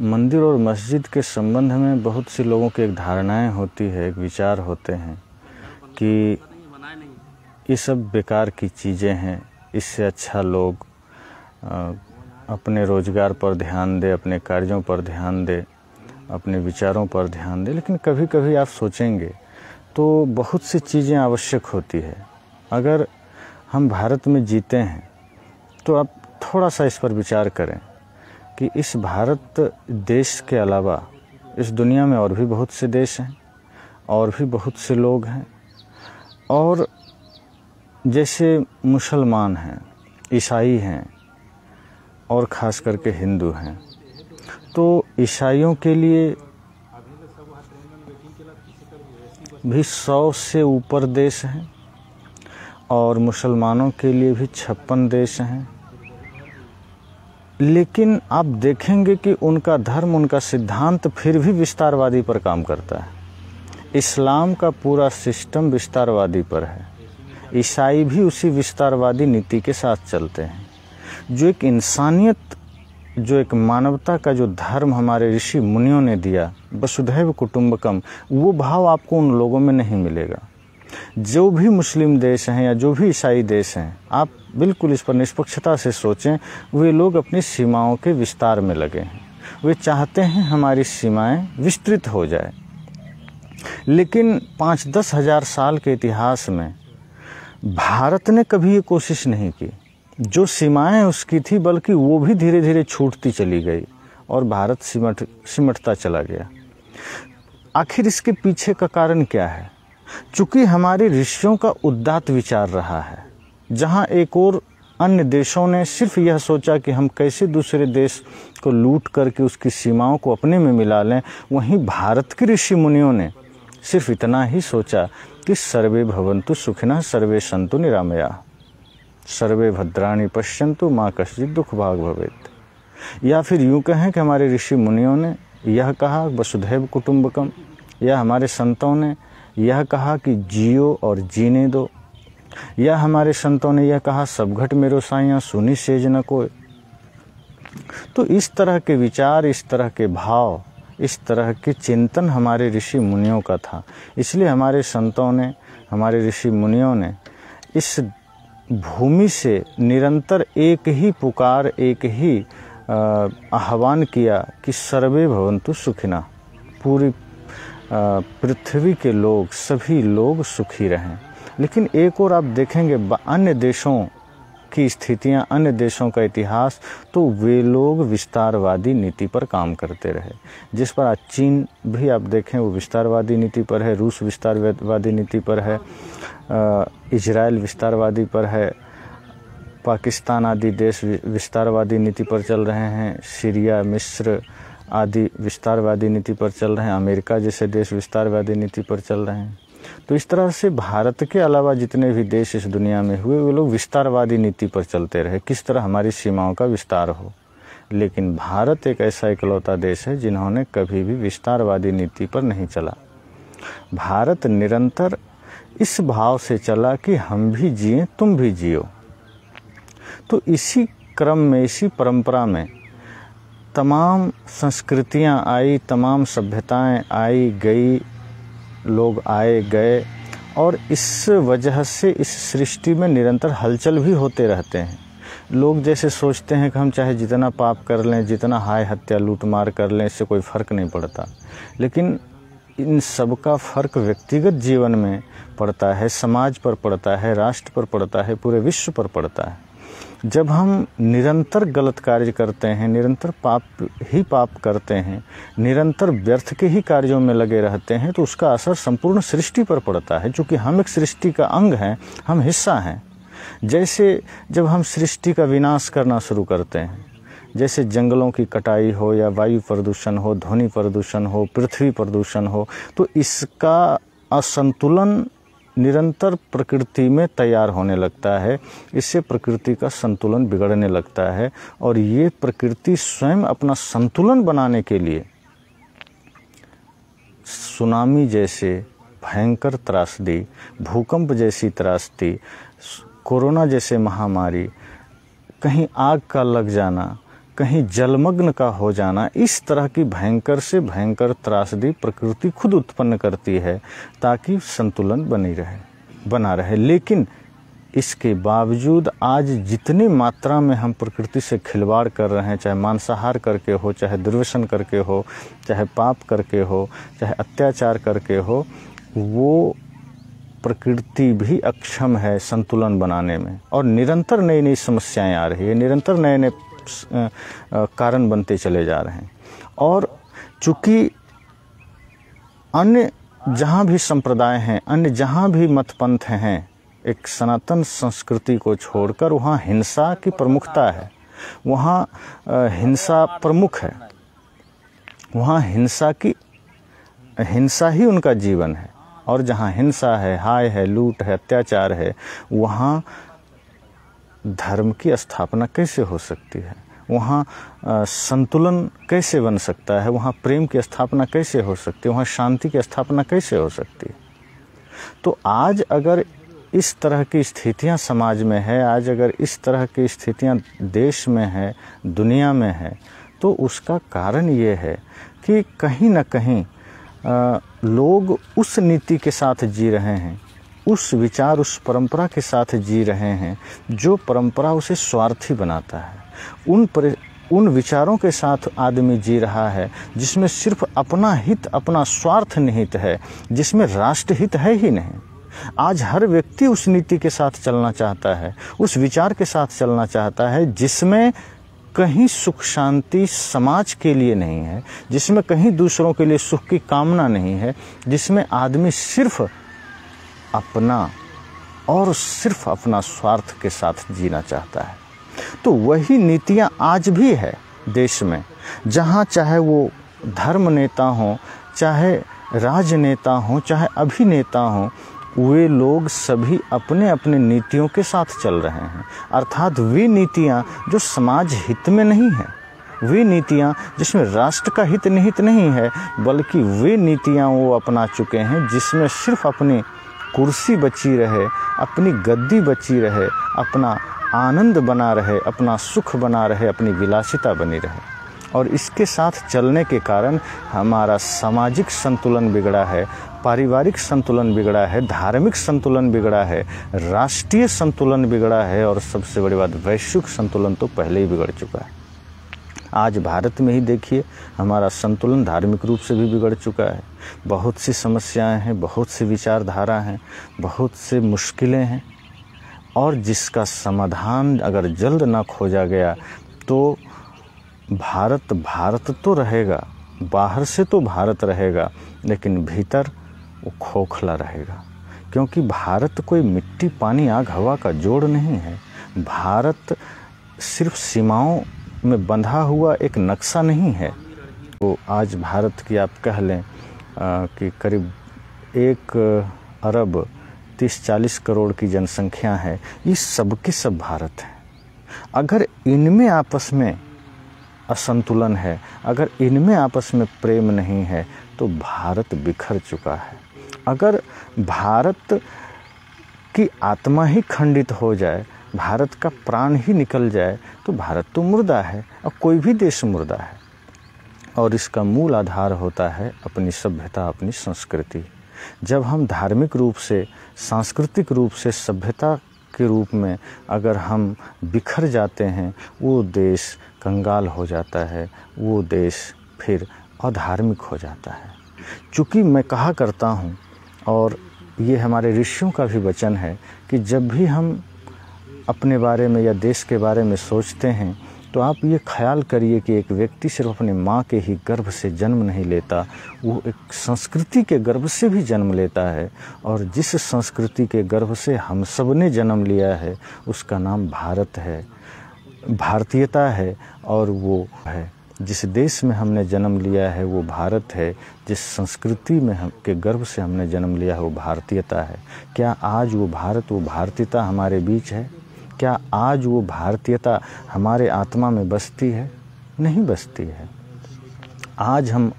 मंदिर और मस्जिद के संबंध में बहुत से लोगों की एक धारणाएं होती है एक विचार होते हैं कि ये सब बेकार की चीज़ें हैं इससे अच्छा लोग अपने रोज़गार पर ध्यान दे अपने कार्यों पर ध्यान दे अपने विचारों पर ध्यान दे लेकिन कभी कभी आप सोचेंगे तो बहुत सी चीज़ें आवश्यक होती है अगर हम भारत में जीते हैं तो आप थोड़ा सा इस पर विचार करें कि इस भारत देश के अलावा इस दुनिया में और भी बहुत से देश हैं और भी बहुत से लोग हैं और जैसे मुसलमान हैं ईसाई हैं और ख़ास करके हिंदू हैं तो ईसाइयों के लिए भी सौ से ऊपर देश हैं और मुसलमानों के लिए भी छप्पन देश हैं लेकिन आप देखेंगे कि उनका धर्म उनका सिद्धांत फिर भी विस्तारवादी पर काम करता है इस्लाम का पूरा सिस्टम विस्तारवादी पर है ईसाई भी उसी विस्तारवादी नीति के साथ चलते हैं जो एक इंसानियत जो एक मानवता का जो धर्म हमारे ऋषि मुनियों ने दिया वसुधैव कुटुम्बकम वो भाव आपको उन लोगों में नहीं मिलेगा जो भी मुस्लिम देश हैं या जो भी ईसाई देश हैं आप बिल्कुल इस पर निष्पक्षता से सोचें वे लोग अपनी सीमाओं के विस्तार में लगे हैं वे चाहते हैं हमारी सीमाएं विस्तृत हो जाए लेकिन पाँच दस हज़ार साल के इतिहास में भारत ने कभी ये कोशिश नहीं की जो सीमाएं उसकी थी बल्कि वो भी धीरे धीरे छूटती चली गई और भारत सिमट सिमटता चला गया आखिर इसके पीछे का कारण क्या है चूँकि हमारे ऋषियों का उदात विचार रहा है जहाँ एक और अन्य देशों ने सिर्फ यह सोचा कि हम कैसे दूसरे देश को लूट करके उसकी सीमाओं को अपने में मिला लें वहीं भारत के ऋषि मुनियों ने सिर्फ इतना ही सोचा कि सर्वे भवंतु सुखिना सर्वे संतु निरामया सर्वे भद्राणी पश्यंतु माँ कश्चित दुख भाग भवेत या फिर यूँ कहें कि हमारे ऋषि मुनियों ने यह कहा वसुधैव कुटुम्बकम या हमारे संतों ने यह कहा कि जियो और जीने दो या हमारे संतों ने यह कहा सब घट मेरो साइया सुनी सेज न कोय तो इस तरह के विचार इस तरह के भाव इस तरह के चिंतन हमारे ऋषि मुनियों का था इसलिए हमारे संतों ने हमारे ऋषि मुनियों ने इस भूमि से निरंतर एक ही पुकार एक ही आह्वान किया कि सर्वे भवंतु सुखिना पूरी पृथ्वी के लोग सभी लोग सुखी रहें लेकिन एक और आप देखेंगे अन्य देशों की स्थितियां अन्य देशों का इतिहास तो वे लोग विस्तारवादी नीति पर काम करते रहे जिस पर आज चीन भी आप देखें वो विस्तारवादी नीति पर है रूस विस्तारवादी नीति पर है इजराइल विस्तारवादी पर है पाकिस्तान आदि देश विस्तारवादी नीति पर चल रहे हैं सीरिया मिस्र आदि विस्तारवादी नीति पर चल रहे हैं अमेरिका जैसे देश विस्तारवादी नीति पर चल रहे हैं तो इस तरह से भारत के अलावा जितने भी देश इस दुनिया में हुए वो लोग विस्तारवादी नीति पर चलते रहे किस तरह हमारी सीमाओं का विस्तार हो लेकिन भारत एक ऐसा इकलौता देश है जिन्होंने कभी भी विस्तारवादी नीति पर नहीं चला भारत निरंतर इस भाव से चला कि हम भी जिए तुम भी जियो तो इसी क्रम में इसी परंपरा में तमाम संस्कृतियाँ आई तमाम सभ्यताएँ आई गई लोग आए गए और इस वजह से इस सृष्टि में निरंतर हलचल भी होते रहते हैं लोग जैसे सोचते हैं कि हम चाहे जितना पाप कर लें जितना हाय हत्या लूटमार कर लें इससे कोई फ़र्क नहीं पड़ता लेकिन इन सब का फ़र्क व्यक्तिगत जीवन में पड़ता है समाज पर पड़ता है राष्ट्र पर पड़ता है पूरे विश्व पर पड़ता है जब हम निरंतर गलत कार्य करते हैं निरंतर पाप ही पाप करते हैं निरंतर व्यर्थ के ही कार्यों में लगे रहते हैं तो उसका असर संपूर्ण सृष्टि पर पड़ता है क्योंकि हम एक सृष्टि का अंग हैं हम हिस्सा हैं जैसे जब हम सृष्टि का विनाश करना शुरू करते हैं जैसे जंगलों की कटाई हो या वायु प्रदूषण हो ध्वनि प्रदूषण हो पृथ्वी प्रदूषण हो तो इसका असंतुलन निरंतर प्रकृति में तैयार होने लगता है इससे प्रकृति का संतुलन बिगड़ने लगता है और ये प्रकृति स्वयं अपना संतुलन बनाने के लिए सुनामी जैसे भयंकर त्रासदी भूकंप जैसी त्रासदी कोरोना जैसे महामारी कहीं आग का लग जाना कहीं जलमग्न का हो जाना इस तरह की भयंकर से भयंकर त्रासदी प्रकृति खुद उत्पन्न करती है ताकि संतुलन बनी रहे बना रहे लेकिन इसके बावजूद आज जितनी मात्रा में हम प्रकृति से खिलवाड़ कर रहे हैं चाहे मांसाहार करके हो चाहे दुर्व्यसन करके हो चाहे पाप करके हो चाहे अत्याचार करके हो वो प्रकृति भी अक्षम है संतुलन बनाने में और निरंतर नई नई समस्याएं आ रही है निरंतर नए नए कारण बनते चले जा रहे हैं और चूंकि अन्य जहाँ भी संप्रदाय हैं अन्य जहाँ भी मत पंथ हैं एक सनातन संस्कृति को छोड़कर वहाँ हिंसा की प्रमुखता है वहाँ हिंसा प्रमुख है वहाँ हिंसा की हिंसा ही उनका जीवन है और जहाँ हिंसा है हाय है लूट है अत्याचार है वहाँ धर्म की स्थापना कैसे हो सकती है वहाँ संतुलन कैसे बन सकता है वहाँ प्रेम की स्थापना कैसे हो सकती है वहाँ शांति की स्थापना कैसे हो सकती है तो आज अगर इस तरह की स्थितियाँ समाज में है आज अगर इस तरह की स्थितियाँ देश में है दुनिया में है तो उसका कारण ये है कि कहीं ना कहीं लोग उस नीति के साथ जी रहे हैं उस विचार उस परंपरा के साथ जी रहे हैं जो परंपरा उसे स्वार्थी बनाता है उन पर उन विचारों के साथ आदमी जी रहा है जिसमें सिर्फ अपना हित अपना स्वार्थ निहित है जिसमें राष्ट्रहित है ही नहीं आज हर व्यक्ति उस नीति के साथ चलना चाहता है उस विचार के साथ चलना चाहता है जिसमें कहीं सुख शांति समाज के लिए नहीं है जिसमें कहीं दूसरों के लिए सुख की कामना नहीं है जिसमें आदमी सिर्फ अपना और सिर्फ अपना स्वार्थ के साथ जीना चाहता है तो वही नीतियाँ आज भी है देश में जहाँ चाहे वो धर्म नेता हों चाहे राजनेता हों चाहे अभिनेता हों वे लोग सभी अपने अपने नीतियों के साथ चल रहे हैं अर्थात वे नीतियाँ जो समाज हित में नहीं हैं वे नीतियाँ जिसमें राष्ट्र का हित निहित नहीं है बल्कि वे नीतियाँ वो अपना चुके हैं जिसमें सिर्फ अपनी कुर्सी बची रहे अपनी गद्दी बची रहे अपना आनंद बना रहे अपना सुख बना रहे अपनी विलासिता बनी रहे और इसके साथ चलने के कारण हमारा सामाजिक संतुलन बिगड़ा है पारिवारिक संतुलन बिगड़ा है धार्मिक संतुलन बिगड़ा है राष्ट्रीय संतुलन बिगड़ा है और सबसे बड़ी बात वैश्विक संतुलन तो पहले ही बिगड़ चुका है आज भारत में ही देखिए हमारा संतुलन धार्मिक रूप से भी बिगड़ चुका है बहुत सी समस्याएं हैं बहुत सी विचारधारा हैं बहुत से मुश्किलें हैं और जिसका समाधान अगर जल्द ना खोजा गया तो भारत भारत तो रहेगा बाहर से तो भारत रहेगा लेकिन भीतर वो खोखला रहेगा क्योंकि भारत कोई मिट्टी पानी आग हवा का जोड़ नहीं है भारत सिर्फ सीमाओं में बंधा हुआ एक नक्शा नहीं है तो आज भारत की आप कह लें कि करीब एक अरब तीस चालीस करोड़ की जनसंख्या है ये सबके सब भारत हैं अगर इनमें आपस में असंतुलन है अगर इनमें आपस में प्रेम नहीं है तो भारत बिखर चुका है अगर भारत की आत्मा ही खंडित हो जाए भारत का प्राण ही निकल जाए तो भारत तो मुर्दा है और कोई भी देश मुर्दा है और इसका मूल आधार होता है अपनी सभ्यता अपनी संस्कृति जब हम धार्मिक रूप से सांस्कृतिक रूप से सभ्यता के रूप में अगर हम बिखर जाते हैं वो देश कंगाल हो जाता है वो देश फिर अधार्मिक हो जाता है चूँकि मैं कहा करता हूँ और ये हमारे ऋषियों का भी वचन है कि जब भी हम अपने बारे में या देश के बारे में सोचते हैं तो आप ये ख्याल करिए कि एक व्यक्ति सिर्फ अपने माँ के ही गर्भ से जन्म नहीं लेता वो एक संस्कृति के गर्भ से भी जन्म लेता है और जिस संस्कृति के गर्भ से हम सब ने जन्म लिया है उसका नाम भारत है भारतीयता है और वो है जिस देश में हमने जन्म लिया है वो भारत है जिस संस्कृति में हम के गर्भ से हमने जन्म लिया है वो भारतीयता है क्या आज वो भारत वो भारतीयता हमारे बीच है क्या आज वो भारतीयता हमारे आत्मा में बसती है नहीं बसती है आज हम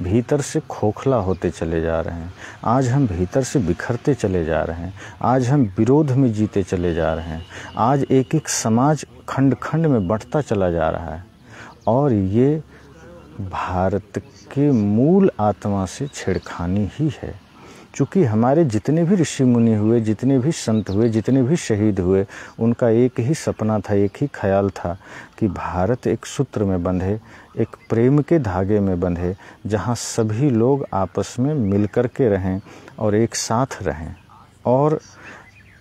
भीतर से खोखला होते चले जा रहे हैं आज हम भीतर से बिखरते चले जा रहे हैं आज हम विरोध में जीते चले जा रहे हैं आज एक एक समाज खंड खंड में बढ़ता चला जा रहा है और ये भारत के मूल आत्मा से छेड़खानी ही है चूँकि हमारे जितने भी ऋषि मुनि हुए जितने भी संत हुए जितने भी शहीद हुए उनका एक ही सपना था एक ही ख्याल था कि भारत एक सूत्र में बंधे एक प्रेम के धागे में बंधे जहाँ सभी लोग आपस में मिल कर के रहें और एक साथ रहें और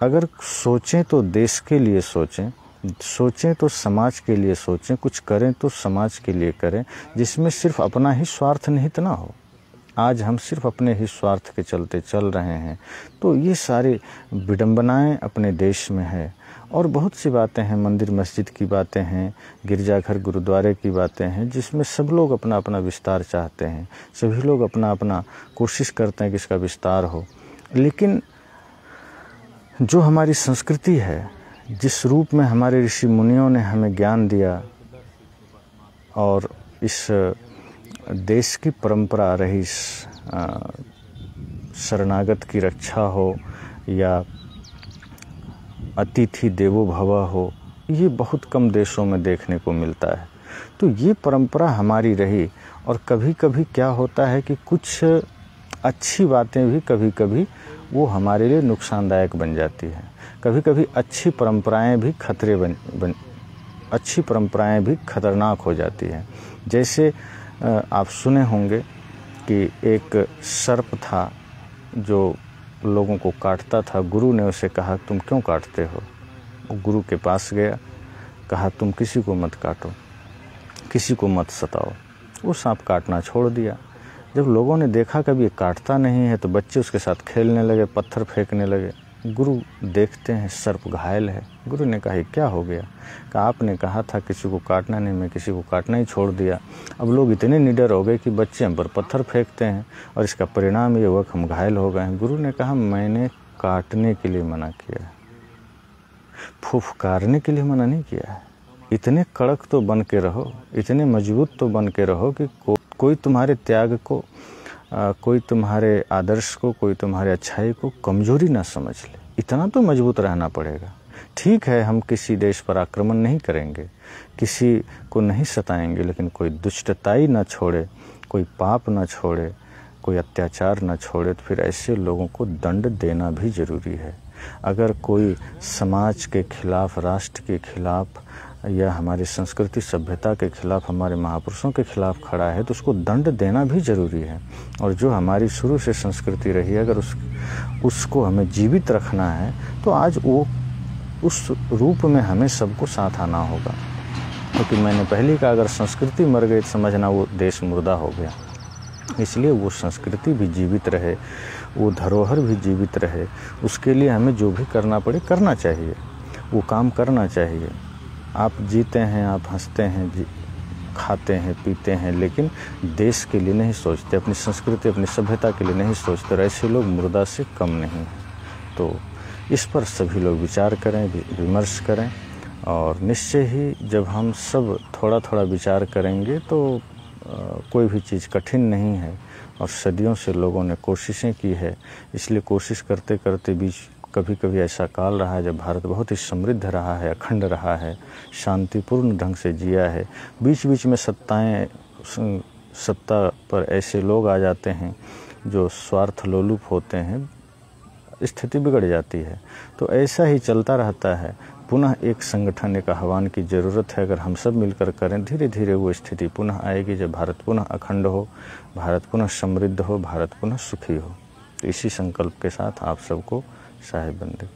अगर सोचें तो देश के लिए सोचें सोचें तो समाज के लिए सोचें कुछ करें तो समाज के लिए करें जिसमें सिर्फ अपना ही स्वार्थ निहित ना हो आज हम सिर्फ अपने ही स्वार्थ के चलते चल रहे हैं तो ये सारी विडम्बनाएँ अपने देश में है और बहुत सी बातें हैं मंदिर मस्जिद की बातें हैं गिरजाघर गुरुद्वारे की बातें हैं जिसमें सब लोग अपना अपना विस्तार चाहते हैं सभी लोग अपना अपना कोशिश करते हैं कि इसका विस्तार हो लेकिन जो हमारी संस्कृति है जिस रूप में हमारे ऋषि मुनियों ने हमें ज्ञान दिया और इस देश की परंपरा रही शरणागत की रक्षा हो या अतिथि देवो भव हो ये बहुत कम देशों में देखने को मिलता है तो ये परंपरा हमारी रही और कभी कभी क्या होता है कि कुछ अच्छी बातें भी कभी कभी वो हमारे लिए नुकसानदायक बन जाती हैं कभी कभी अच्छी परंपराएं भी खतरे बन, बन अच्छी परंपराएं भी खतरनाक हो जाती हैं जैसे आप सुने होंगे कि एक सर्प था जो लोगों को काटता था गुरु ने उसे कहा तुम क्यों काटते हो वो गुरु के पास गया कहा तुम किसी को मत काटो किसी को मत सताओ वो सांप काटना छोड़ दिया जब लोगों ने देखा कभी काटता नहीं है तो बच्चे उसके साथ खेलने लगे पत्थर फेंकने लगे गुरु देखते हैं सर्प घायल है गुरु ने कहा क्या हो गया कहा आपने कहा था किसी को काटना नहीं मैं किसी को काटना ही छोड़ दिया अब लोग इतने निडर हो गए कि बच्चे हम पर पत्थर फेंकते हैं और इसका परिणाम ये हुआ कि हम घायल हो गए हैं गुरु ने कहा मैंने काटने के लिए मना किया है फुफकारने के लिए मना नहीं किया है इतने कड़क तो बन के रहो इतने मजबूत तो बन के रहो कि को, कोई तुम्हारे त्याग को आ, कोई तुम्हारे आदर्श को कोई तुम्हारे अच्छाई को कमजोरी ना समझ ले इतना तो मजबूत रहना पड़ेगा ठीक है हम किसी देश पर आक्रमण नहीं करेंगे किसी को नहीं सताएंगे लेकिन कोई दुष्टताई ना छोड़े कोई पाप ना छोड़े कोई अत्याचार ना छोड़े तो फिर ऐसे लोगों को दंड देना भी ज़रूरी है अगर कोई समाज के खिलाफ राष्ट्र के खिलाफ या हमारी संस्कृति सभ्यता के खिलाफ हमारे महापुरुषों के खिलाफ खड़ा है तो उसको दंड देना भी जरूरी है और जो हमारी शुरू से संस्कृति रही है अगर उस उसको हमें जीवित रखना है तो आज वो उस रूप में हमें सबको साथ आना होगा क्योंकि तो मैंने पहले कहा अगर संस्कृति मर गई तो समझना वो देश मुर्दा हो गया इसलिए वो संस्कृति भी जीवित रहे वो धरोहर भी जीवित रहे उसके लिए हमें जो भी करना पड़े करना चाहिए वो काम करना चाहिए आप जीते हैं आप हंसते हैं जी खाते हैं पीते हैं लेकिन देश के लिए नहीं सोचते अपनी संस्कृति अपनी सभ्यता के लिए नहीं सोचते और ऐसे लोग मुर्दा से कम नहीं हैं तो इस पर सभी लोग विचार करें विमर्श करें और निश्चय ही जब हम सब थोड़ा थोड़ा विचार करेंगे तो कोई भी चीज़ कठिन नहीं है और सदियों से लोगों ने कोशिशें की है इसलिए कोशिश करते करते बीच कभी कभी ऐसा काल रहा है जब भारत बहुत ही समृद्ध रहा है अखंड रहा है शांतिपूर्ण ढंग से जिया है बीच बीच में सत्ताएं सत्ता पर ऐसे लोग आ जाते हैं जो स्वार्थ लोलुप होते हैं स्थिति बिगड़ जाती है तो ऐसा ही चलता रहता है पुनः एक संगठन एक आह्वान की ज़रूरत है अगर हम सब मिलकर करें धीरे धीरे वो स्थिति पुनः आएगी जब भारत पुनः अखंड हो भारत पुनः समृद्ध हो भारत पुनः सुखी हो तो इसी संकल्प के साथ आप सबको साहेब बंदे